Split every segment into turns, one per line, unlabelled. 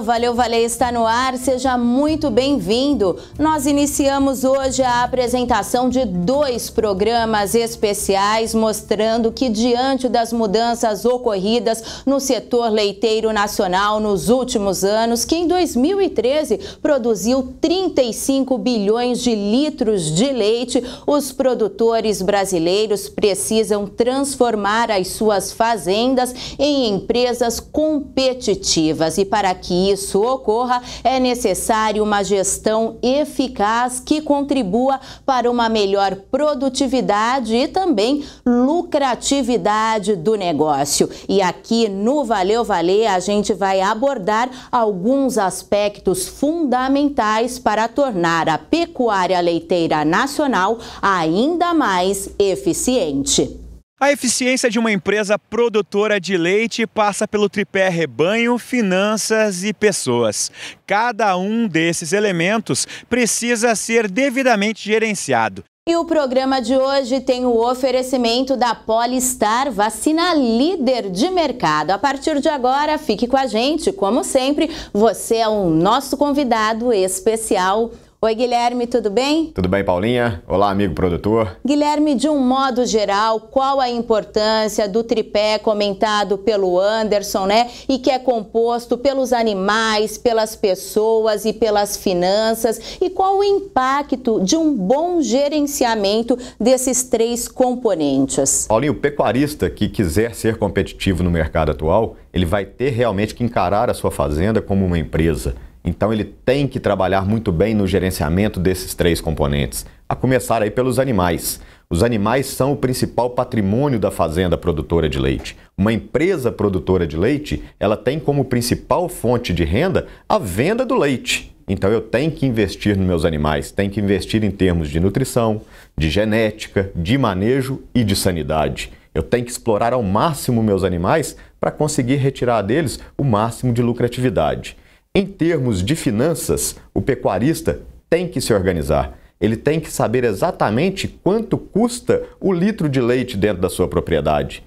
Jornal Valeu Valeu está no ar, seja muito bem-vindo. Nós iniciamos hoje a apresentação de dois programas especiais mostrando que diante das mudanças ocorridas no setor leiteiro nacional nos últimos anos, que em 2013 produziu 35 bilhões de litros de leite, os produtores brasileiros precisam transformar as suas fazendas em empresas competitivas e para que isso ocorra, é necessário uma gestão eficaz que contribua para uma melhor produtividade e também lucratividade do negócio. E aqui no Valeu Valer a gente vai abordar alguns aspectos fundamentais para tornar a pecuária leiteira nacional ainda mais eficiente.
A eficiência de uma empresa produtora de leite passa pelo tripé rebanho, finanças e pessoas. Cada um desses elementos precisa ser devidamente gerenciado.
E o programa de hoje tem o oferecimento da Polistar, vacina líder de mercado. A partir de agora, fique com a gente. Como sempre, você é o nosso convidado especial. Oi, Guilherme, tudo bem?
Tudo bem, Paulinha? Olá, amigo produtor.
Guilherme, de um modo geral, qual a importância do tripé comentado pelo Anderson, né? E que é composto pelos animais, pelas pessoas e pelas finanças? E qual o impacto de um bom gerenciamento desses três componentes? Paulinho, o
pecuarista que quiser ser competitivo no mercado atual, ele vai ter realmente que encarar a sua fazenda como uma empresa então ele tem que trabalhar muito bem no gerenciamento desses três componentes, a começar aí pelos animais. Os animais são o principal patrimônio da fazenda produtora de leite. Uma empresa produtora de leite, ela tem como principal fonte de renda a venda do leite. Então eu tenho que investir nos meus animais, tenho que investir em termos de nutrição, de genética, de manejo e de sanidade. Eu tenho que explorar ao máximo meus animais para conseguir retirar deles o máximo de lucratividade. Em termos de finanças, o pecuarista tem que se organizar. Ele tem que saber exatamente quanto custa o litro de leite dentro da sua propriedade.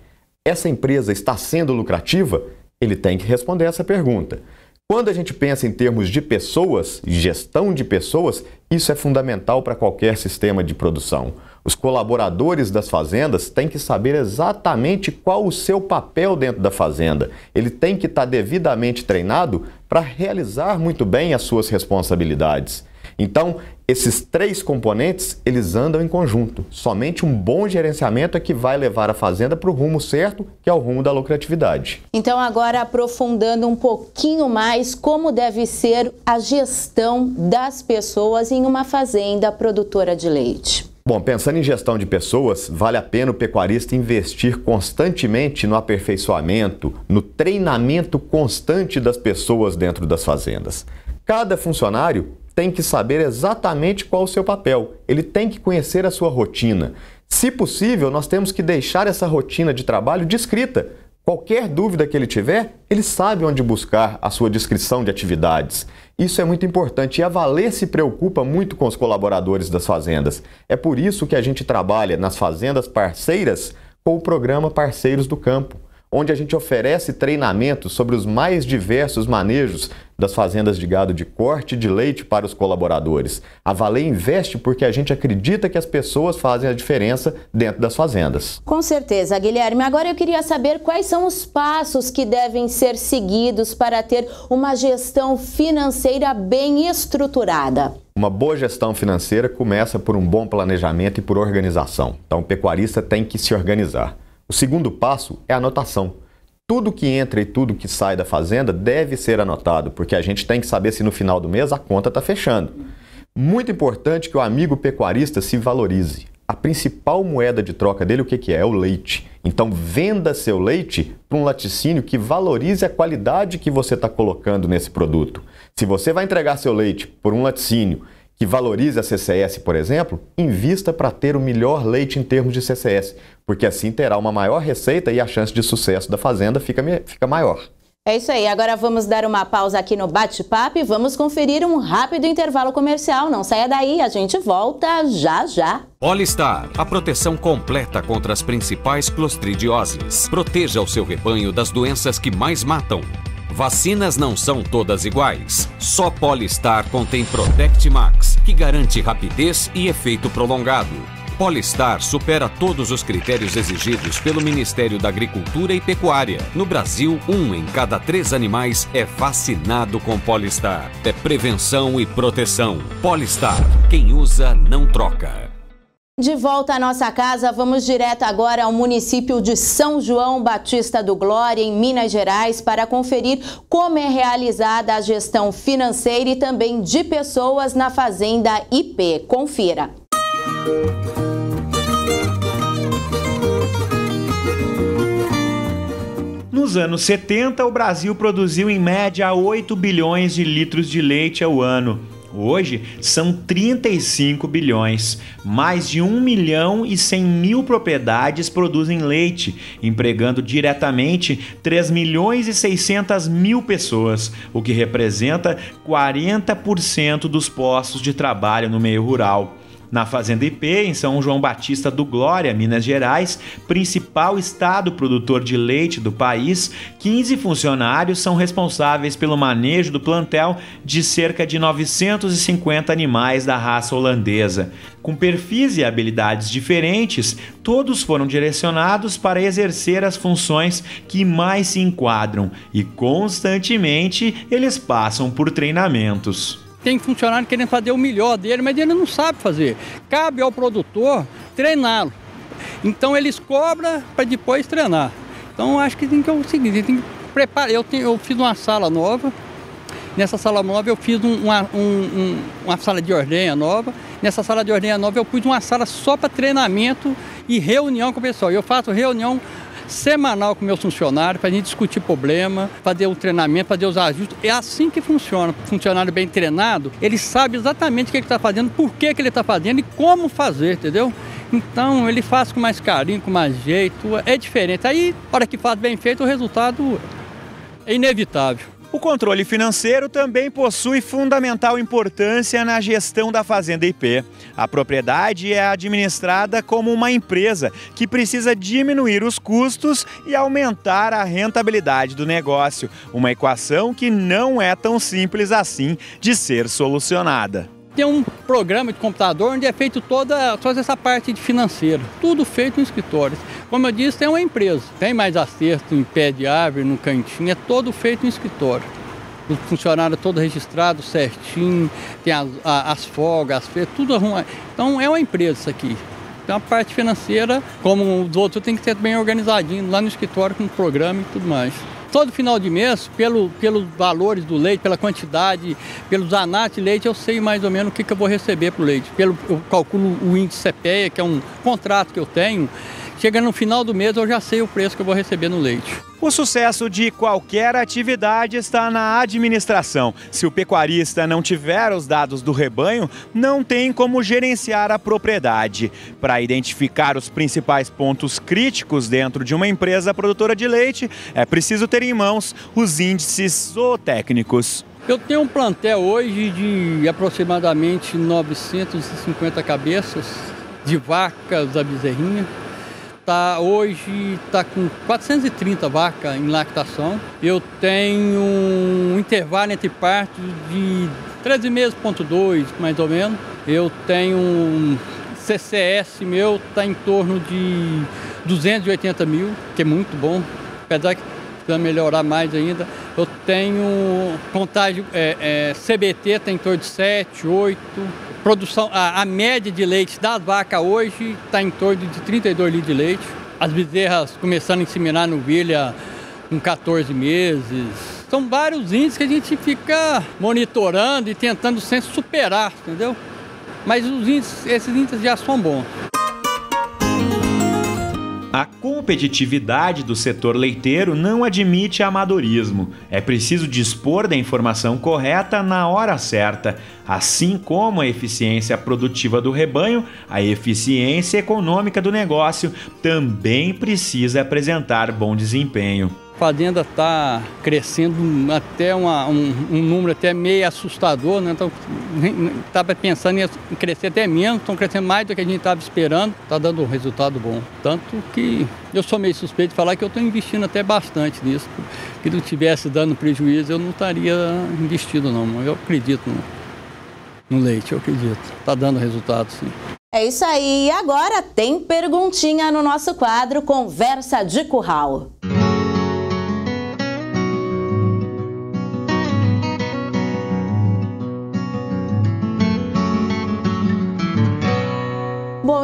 Essa empresa está sendo lucrativa? Ele tem que responder essa pergunta. Quando a gente pensa em termos de pessoas, gestão de pessoas, isso é fundamental para qualquer sistema de produção. Os colaboradores das fazendas têm que saber exatamente qual o seu papel dentro da fazenda. Ele tem que estar devidamente treinado para realizar muito bem as suas responsabilidades. Então, esses três componentes, eles andam em conjunto. Somente um bom gerenciamento é que vai levar a fazenda para o rumo certo, que é o rumo da lucratividade.
Então, agora aprofundando um pouquinho mais como deve ser a gestão das pessoas em uma fazenda produtora de leite.
Bom, pensando em gestão de pessoas, vale a pena o pecuarista investir constantemente no aperfeiçoamento, no treinamento constante das pessoas dentro das fazendas. Cada funcionário tem que saber exatamente qual o seu papel, ele tem que conhecer a sua rotina. Se possível, nós temos que deixar essa rotina de trabalho descrita Qualquer dúvida que ele tiver, ele sabe onde buscar a sua descrição de atividades. Isso é muito importante e a Valer se preocupa muito com os colaboradores das fazendas. É por isso que a gente trabalha nas fazendas parceiras com o programa Parceiros do Campo onde a gente oferece treinamentos sobre os mais diversos manejos das fazendas de gado de corte e de leite para os colaboradores. A Vale investe porque a gente acredita que as pessoas fazem a diferença dentro das fazendas.
Com certeza, Guilherme. Agora eu queria saber quais são os passos que devem ser seguidos para ter uma gestão financeira bem estruturada.
Uma boa gestão financeira começa por um bom planejamento e por organização. Então, o pecuarista tem que se organizar. O segundo passo é a anotação. Tudo que entra e tudo que sai da fazenda deve ser anotado, porque a gente tem que saber se no final do mês a conta está fechando. Muito importante que o amigo pecuarista se valorize. A principal moeda de troca dele, o que, que é? É o leite. Então, venda seu leite para um laticínio que valorize a qualidade que você está colocando nesse produto. Se você vai entregar seu leite por um laticínio que valorize a CCS, por exemplo, invista para ter o melhor leite em termos de CCS, porque assim terá uma maior receita e a chance de sucesso da fazenda fica, fica maior.
É isso aí, agora vamos dar uma pausa aqui no bate-papo e vamos conferir um rápido intervalo comercial. Não saia daí, a gente volta já já.
Olistar, a proteção completa contra as principais clostridioses. Proteja o seu rebanho das doenças que mais matam. Vacinas não são todas iguais. Só Polistar contém Protect Max, que garante rapidez e efeito prolongado. Polistar supera todos os critérios exigidos pelo Ministério da Agricultura e Pecuária. No Brasil, um em cada três animais é vacinado com Polistar. É prevenção e proteção. Polistar, quem usa não troca.
De volta à nossa casa, vamos direto agora ao município de São João Batista do Glória, em Minas Gerais, para conferir como é realizada a gestão financeira e também de pessoas na Fazenda IP. Confira.
Nos anos 70, o Brasil produziu em média 8 bilhões de litros de leite ao ano. Hoje são 35 bilhões. Mais de 1 milhão e 100 mil propriedades produzem leite, empregando diretamente 3 milhões e 600 mil pessoas, o que representa 40% dos postos de trabalho no meio rural na Fazenda IP, em São João Batista do Glória, Minas Gerais, principal estado produtor de leite do país, 15 funcionários são responsáveis pelo manejo do plantel de cerca de 950 animais da raça holandesa. Com perfis e habilidades diferentes, todos foram direcionados para exercer as funções que mais se enquadram e constantemente eles
passam por treinamentos tem funcionário querendo fazer o melhor dele, mas ele não sabe fazer. Cabe ao produtor treiná-lo. Então eles cobram para depois treinar. Então acho que tem que é o seguinte, tem que preparar. Eu, tenho, eu fiz uma sala nova, nessa sala nova eu fiz um, uma, um, uma sala de ordenha nova, nessa sala de ordenha nova eu pus uma sala só para treinamento e reunião com o pessoal. Eu faço reunião semanal com meus funcionários para a gente discutir problema, fazer o treinamento, fazer os ajustes. É assim que funciona. O funcionário bem treinado, ele sabe exatamente o que ele está fazendo, por que, que ele está fazendo e como fazer, entendeu? Então ele faz com mais carinho, com mais jeito, é diferente. Aí, hora que faz bem feito, o resultado é inevitável. O controle
financeiro também possui fundamental importância na gestão da Fazenda IP. A propriedade é administrada como uma empresa que precisa diminuir os custos e aumentar a rentabilidade do negócio, uma equação que não
é tão simples assim de ser solucionada tem um programa de computador onde é feito toda, toda essa parte de financeiro, tudo feito em escritórios. Como eu disse, é uma empresa. Tem mais acerto em pé de árvore, no cantinho, é todo feito em escritório. O funcionário todo registrado certinho, tem as, as folgas, as feiras, tudo arrumado. Então é uma empresa isso aqui. Então a parte financeira, como os outros, tem que ser bem organizadinho lá no escritório com o programa e tudo mais. Todo final de mês, pelo, pelos valores do leite, pela quantidade, pelos anates de leite, eu sei mais ou menos o que, que eu vou receber para o leite. Pelo, eu calculo o índice CPEA, que é um contrato que eu tenho, Chega no final do mês eu já sei o preço que eu vou receber no leite.
O sucesso de qualquer atividade está na administração. Se o pecuarista não tiver os dados do rebanho, não tem como gerenciar a propriedade. Para identificar os principais pontos críticos dentro de uma empresa produtora de leite, é preciso ter em mãos os índices zootécnicos.
Eu tenho um plantel hoje de aproximadamente 950 cabeças de vacas da bezerrinha tá hoje está com 430 vacas em lactação. Eu tenho um intervalo entre partos de 13 meses,2 mais ou menos. Eu tenho um CCS meu está em torno de 280 mil, que é muito bom, apesar que precisa melhorar mais ainda. Eu tenho contagem é, é, CBT, tem tá em torno de 7, 8 produção, a, a média de leite das vacas hoje está em torno de 32 litros de leite. As bezerras começando a inseminar no vilha com 14 meses. São vários índices que a gente fica monitorando e tentando sempre superar, entendeu? Mas os índices, esses índices já são bons.
A competitividade do setor leiteiro não admite amadorismo. É preciso dispor da informação correta na hora certa, assim como a eficiência produtiva do rebanho, a eficiência econômica do negócio também precisa apresentar bom desempenho.
A fazenda está crescendo até uma, um, um, número até meio assustador, né? Então, estava pensando em crescer até menos, estão crescendo mais do que a gente estava esperando. Está dando um resultado bom. Tanto que eu sou meio suspeito de falar que eu estou investindo até bastante nisso. Que não tivesse dando prejuízo, eu não estaria investido não. Eu acredito no, no leite, eu acredito. Está dando resultado, sim.
É isso aí. E agora tem perguntinha no nosso quadro Conversa de Curral.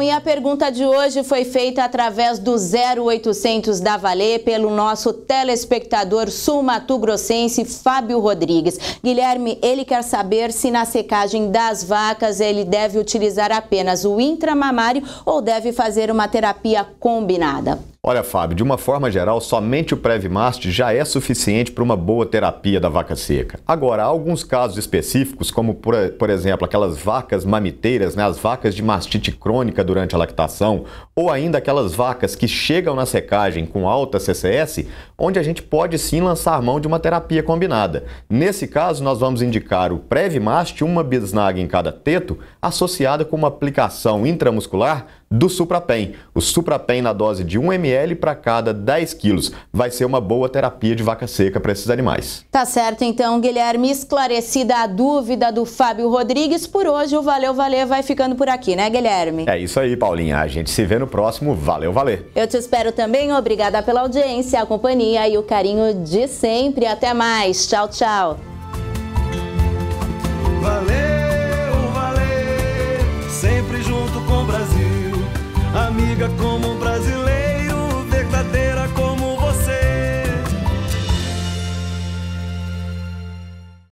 e a pergunta de hoje foi feita através do 0800 da Valê pelo nosso telespectador sul-mato-grossense Fábio Rodrigues. Guilherme, ele quer saber se na secagem das vacas ele deve utilizar apenas o intramamário ou deve fazer uma terapia combinada.
Olha, Fábio, de uma forma geral, somente o Prevmast já é suficiente para uma boa terapia da vaca seca. Agora, há alguns casos específicos, como por, por exemplo aquelas vacas mamiteiras, né, as vacas de mastite crônica durante a lactação, ou ainda aquelas vacas que chegam na secagem com alta CCS, onde a gente pode sim lançar mão de uma terapia combinada. Nesse caso, nós vamos indicar o Prevmast, uma bisnaga em cada teto, associada com uma aplicação intramuscular do Suprapen. O Suprapen na dose de 1 ml para cada 10 quilos. Vai ser uma boa terapia de vaca seca para esses animais.
Tá certo então, Guilherme. Esclarecida a dúvida do Fábio Rodrigues, por hoje o Valeu Valer vai ficando por aqui, né Guilherme? É
isso aí, Paulinha. A gente se vê no próximo Valeu Valer.
Eu te espero também. Obrigada pela audiência, a companhia e o carinho de sempre. Até mais. Tchau, tchau.